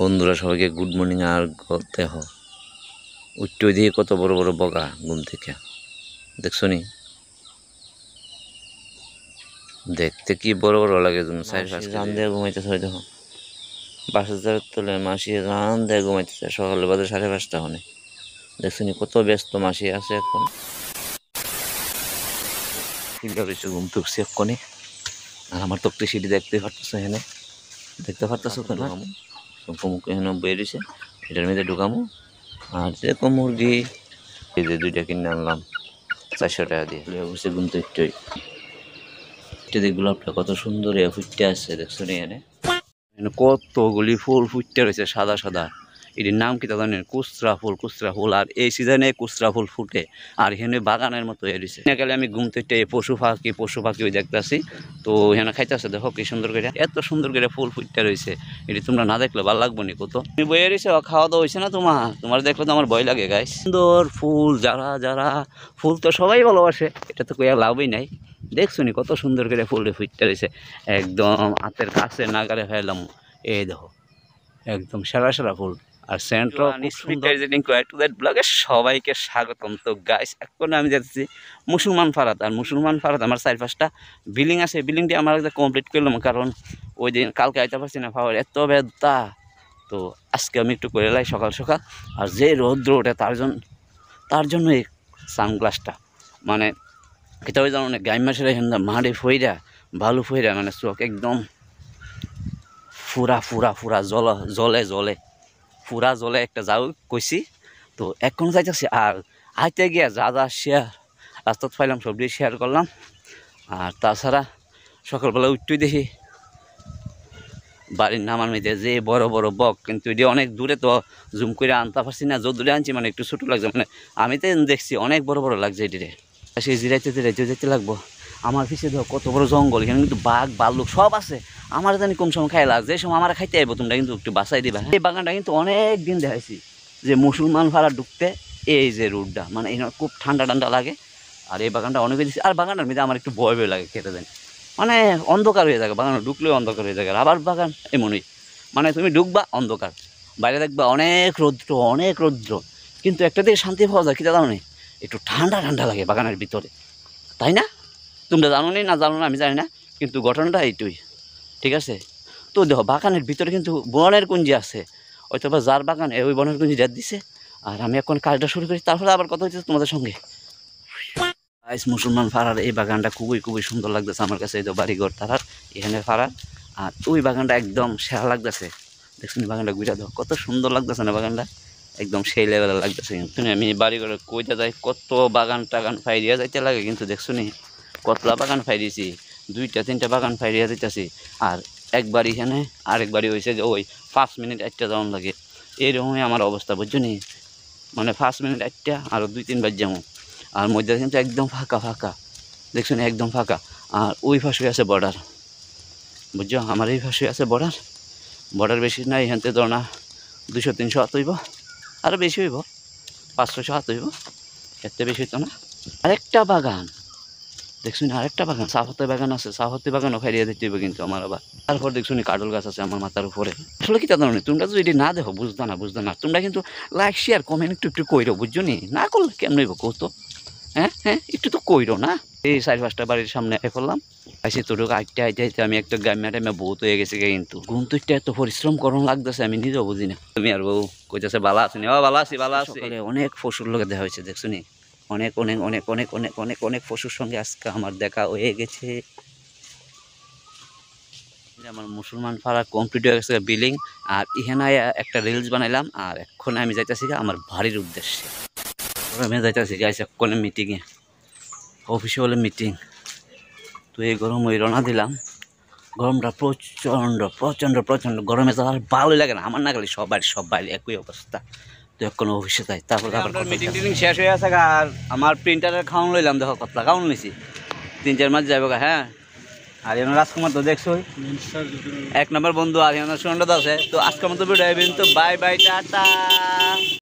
বন্ধুরা সবাইকে good morning আর দেহ উচ্চ দিয়ে কত বড় বড় বগা ঘুম থেকে দেখছো নি দেখতে কি বড় বড় লাগে বাসার তোলে মাসি রান দিয়ে ঘুমাইতেছে সকালে বাজার সাড়ে পাঁচটা হনে দেখছো নি কত ব্যস্ত মাসি আছে এখন ঘুম টুকছি এক্ষণে আর আমার তো সিটি দেখতে পারতেছো এখানে দেখতে পারতেছো কেন মুখ এখানে বয়ে রয়েছে এটার মধ্যে ঢুকামো আর যে মুরগি এই যে দুইটা কিনে আনলাম চারশো টাকা দিয়ে অবশ্যই গুনতে একটুই এটা গোলাপটা কত সুন্দর ফুটতে আসছে দেখছো এখানে কতগুলি ফুল ফুটতে রয়েছে সাদা সাদা এটির নাম কি তা জানেন কুচরা ফুল কুচরা ফুল আর এই সিজনে কুচরা ফুল ফুটে আর এখানে বাগানের মতো হয়ে রয়েছে গেলে আমি থেকে পশু পাখি পশু পাখি দেখতেছি তো এখানে খাইতেছে দেখো কি সুন্দর করে এত সুন্দর করে ফুল ফুটতে রয়েছে এটি তোমরা না দেখলে ভালো লাগবো নি কত তুমি বইয়ে রয়েছে খাওয়া দাওয়া হয়েছে না তোমার তোমার দেখলে তো আমার ভয় লাগে গাই সুন্দর ফুল যারা যারা ফুল তো সবাই ভালোবাসে এটা তো কোয়া লাভই নাই দেখছো নি কত সুন্দর করে ফুল ফুটতে রয়েছে একদম হাতের কাছে নাগারে ফেললাম এই দেখো একদম সেরা সেরা ফুল আর সেন্টার কয়েকটু দ্যাট ব্লগে সবাইকে স্বাগতম তো গাইস এখন আমি যাচ্ছি মুসলমান ফারাত আর মুসলমান ফারাত আমার চার পাঁচটা বিল্ডিং আছে বিল্ডিংটি আমার একদম কমপ্লিট করলাম কারণ ওই দিন কালকে আইতে পারছি না পাওয়ার এত ব্যথা তো আজকে আমি একটু করে লাই সকাল সকাল আর যে রৌদ্র ওঠে তার জন্য তার জন্য এই সানগ্লাসটা মানে এটা জানো ধরনের গাইম মাসের মাড়ে ফইরা ভালো ফইরা মানে চোখ একদম ফুরা ফুরা ফুরা জল জলে জলে পুরা জলে একটা যাও কইছি তো এখন যাইতেছি আর আইতে গিয়া যা যা শেয়ার রাস্তা পাইলাম সব দিয়ে শেয়ার করলাম আর তাছাড়া সকালবেলা উঠতেই দেখি বাড়ির নামার মেয়েদের যে বড় বড় বক কিন্তু এটি অনেক দূরে তো জুম করে আনতে পারছি না যত দূরে আনছি মানে একটু ছোটো লাগছে মানে আমি তো দেখছি অনেক বড় বড় লাগছে এটিরে সেই জিরাইতে জিরাইতে যেতে লাগবো আমার পিছিয়ে ধর কত বড় জঙ্গল এখানে কিন্তু বাঘ বাল্লুক সব আছে আমার জানি কম সময় খাই লাগছে সময় আমার খাইতে আইব তোমরা কিন্তু একটু বাসাই দিবা এই বাগানটা কিন্তু অনেক দিন দেখাইছি যে মুসলমান ভাড়া ঢুকতে এই যে রুটটা মানে এখানে খুব ঠান্ডা ঠান্ডা লাগে আর এই বাগানটা অনেক দিচ্ছি আর বাগানটার মধ্যে আমার একটু ভয় ভয় লাগে খেতে দেন মানে অন্ধকার হয়ে থাকে বাগান ঢুকলেও অন্ধকার হয়ে থাকে রাবার বাগান এমনই মানে তুমি ঢুকবা অন্ধকার বাইরে দেখবা অনেক রৌদ্র অনেক রৌদ্র কিন্তু একটা দিকে শান্তি পাওয়া যায় কি জানো একটু ঠান্ডা ঠান্ডা লাগে বাগানের ভিতরে তাই না তোমরা জানো না জানো না আমি জানি না কিন্তু ঘটনাটা এইটুই ঠিক আছে তো দেখো বাগানের ভিতরে কিন্তু বনের কুঞ্জি আছে অথবা যার বাগান ওই বনের কুঞ্জি যা দিছে আর আমি এখন কাজটা শুরু করি তারপরে আবার কথা হচ্ছে তোমাদের সঙ্গে আইস মুসলমান ফাড়ার এই বাগানটা খুবই খুবই সুন্দর লাগতেছে আমার কাছে এই তো বাড়িঘর তারার এখানে ফাড়ার আর ওই বাগানটা একদম সেরা লাগতেছে দেখছেন বাগানটা ঘুরে দেখো কত সুন্দর লাগতেছে না বাগানটা একদম সেই লেভেলের লাগতেছে কিন্তু আমি বাড়িঘরে কইতে যাই কত বাগান টাগান ফাই দিয়ে যাইতে লাগে কিন্তু দেখছো নি কতলা বাগান ফাইরিয়েছি দুইটা তিনটা বাগান ফাইরিয়া দিতেছি আর একবার এখানে আরেকবারই হয়েছে যে ওই পাঁচ মিনিট একটা যেমন লাগে এইরকমই আমার অবস্থা বুঝছো নি মানে পাঁচ মিনিট একটা আর দুই তিনবার যেমন আর মধ্যে কিন্তু একদম ফাঁকা ফাঁকা দেখছেন একদম ফাঁকা আর ওই পাশে আছে বর্ডার বুঝছো আমার এই পাশে আছে বর্ডার বর্ডার বেশি না এখান থেকে ধর না দুশো তিনশো হাত হইব আরও বেশি হইব ছ হাত হইব এত বেশি হইতো না আরেকটা বাগান দেখছি আরেকটা বাগান সাফতে বাগান আছে সাফতে বাগান ফেরিয়ে দিতে হবে কিন্তু আমার আবার তারপর দেখছুন কাডল গাছ আছে আমার মাথার উপরে আসলে কি তাদের তোমরা যদি না দেখো বুঝতো না বুঝতো না তোমরা কিন্তু লাইক শেয়ার কমেন্ট একটু একটু কইরো বুঝছো নি না করলে কেমন কত হ্যাঁ হ্যাঁ একটু তো কইরো না এই সাড়ে পাঁচটা বাড়ির সামনে এ করলাম আইসি তোর আইতে আইতে আইতে আমি একটা গ্রামে টাইমে বহুত হয়ে গেছি কিন্তু ঘুম তো একটা এত পরিশ্রম করণ লাগতেছে আমি নিজেও বুঝি না তুমি আর বউ কইতেছে বালা আছি ও বালা আছি বালা আছে অনেক ফসল লোকের দেখা হয়েছে দেখছো নি অনেক অনেক অনেক অনেক অনেক অনেক অনেক পশুর সঙ্গে আজকে আমার দেখা হয়ে গেছে আমার মুসলমান পাড়া কমপ্লিট হয়ে গেছে বিলিং আর ইহানায় একটা রিলস বানাইলাম আর এখন আমি যাইতেছি আমার বাড়ির উদ্দেশ্যে আমি যাইতেছি গাইস এক্ষণে মিটিংয়ে অফিসে হলে মিটিং তো এই গরম ওই রনা দিলাম গরমটা প্রচণ্ড প্রচণ্ড প্রচণ্ড গরমে যাওয়ার ভালোই লাগে না আমার না গেলে সবাই সবাই একই অবস্থা কোনো অফিসে যাই তারপর মিটিং টিটিং শেষ হয়ে আছে আর আমার প্রিন্টারের খাউন লইলাম দেখো কতলা খাউন লইছি তিন চার মাস যাবো হ্যাঁ আর এনার রাজকুমার তো দেখছো এক নম্বর বন্ধু আর এনার সুন্দর আছে তো আজকে মতো ভিডিও তো বাই বাই টাটা